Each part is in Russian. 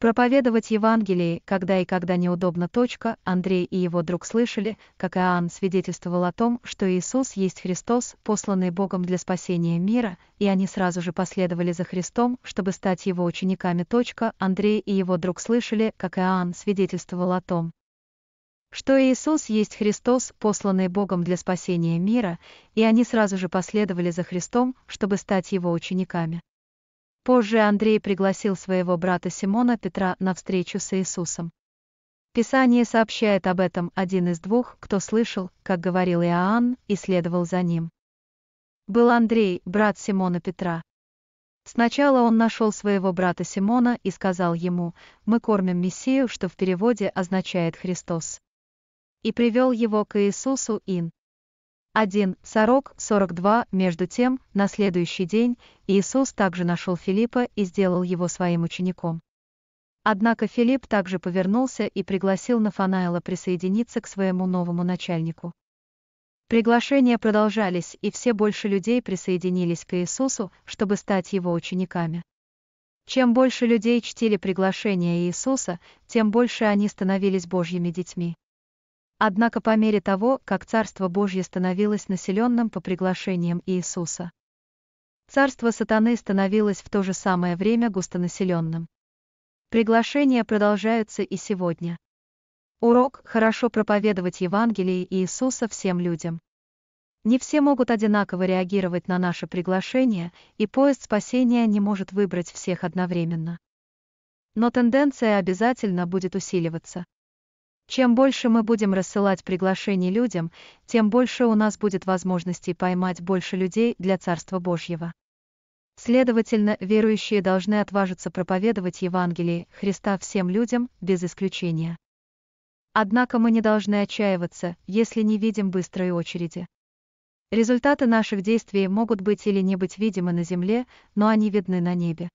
Проповедовать Евангелие, когда и когда неудобно. Точка. Андрей и его друг слышали, как Иоанн свидетельствовал о том, что Иисус есть Христос, посланный Богом для спасения мира, и они сразу же последовали за Христом, чтобы стать его учениками. Точка. Андрей и его друг слышали, как Иоанн свидетельствовал о том, что Иисус есть Христос, посланный Богом для спасения мира, и они сразу же последовали за Христом, чтобы стать его учениками. Позже Андрей пригласил своего брата Симона Петра на встречу с Иисусом. Писание сообщает об этом один из двух, кто слышал, как говорил Иоанн, и следовал за ним. Был Андрей, брат Симона Петра. Сначала он нашел своего брата Симона и сказал ему, «Мы кормим Мессию», что в переводе означает «Христос». И привел его к Иисусу Ин. 1. Сорок, 42. Между тем, на следующий день Иисус также нашел Филиппа и сделал его своим учеником. Однако Филипп также повернулся и пригласил Нафанаила присоединиться к своему новому начальнику. Приглашения продолжались, и все больше людей присоединились к Иисусу, чтобы стать его учениками. Чем больше людей чтили приглашения Иисуса, тем больше они становились Божьими детьми. Однако по мере того, как Царство Божье становилось населенным по приглашениям Иисуса, Царство Сатаны становилось в то же самое время густонаселенным. Приглашения продолжаются и сегодня. Урок – хорошо проповедовать Евангелие Иисуса всем людям. Не все могут одинаково реагировать на наше приглашение, и поезд спасения не может выбрать всех одновременно. Но тенденция обязательно будет усиливаться. Чем больше мы будем рассылать приглашений людям, тем больше у нас будет возможностей поймать больше людей для Царства Божьего. Следовательно, верующие должны отважиться проповедовать Евангелие Христа всем людям, без исключения. Однако мы не должны отчаиваться, если не видим быстрой очереди. Результаты наших действий могут быть или не быть видимы на земле, но они видны на небе.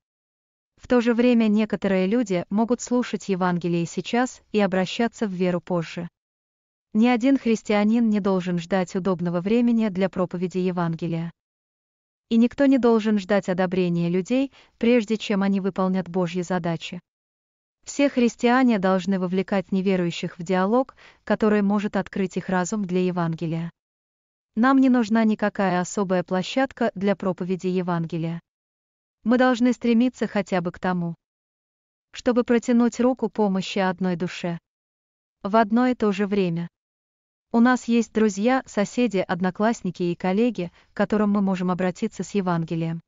В то же время некоторые люди могут слушать Евангелие сейчас и обращаться в веру позже. Ни один христианин не должен ждать удобного времени для проповеди Евангелия. И никто не должен ждать одобрения людей, прежде чем они выполнят Божьи задачи. Все христиане должны вовлекать неверующих в диалог, который может открыть их разум для Евангелия. Нам не нужна никакая особая площадка для проповеди Евангелия мы должны стремиться хотя бы к тому, чтобы протянуть руку помощи одной душе. В одно и то же время. У нас есть друзья, соседи, одноклассники и коллеги, к которым мы можем обратиться с Евангелием.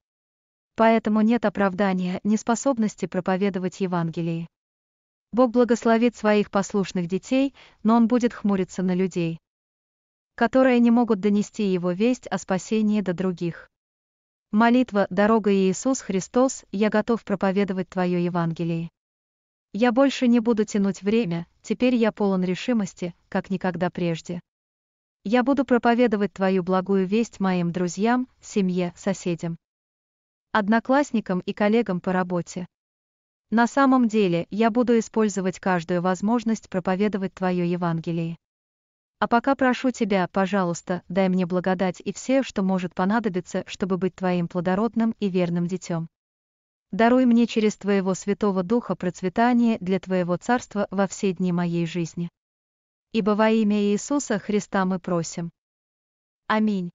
Поэтому нет оправдания неспособности проповедовать Евангелие. Бог благословит своих послушных детей, но Он будет хмуриться на людей, которые не могут донести Его весть о спасении до других. Молитва «Дорога Иисус Христос, я готов проповедовать Твое Евангелие». Я больше не буду тянуть время, теперь я полон решимости, как никогда прежде. Я буду проповедовать Твою благую весть моим друзьям, семье, соседям, одноклассникам и коллегам по работе. На самом деле, я буду использовать каждую возможность проповедовать Твое Евангелие. А пока прошу тебя, пожалуйста, дай мне благодать и все, что может понадобиться, чтобы быть твоим плодородным и верным детем. Даруй мне через твоего святого духа процветание для твоего царства во все дни моей жизни. Ибо во имя Иисуса Христа мы просим. Аминь.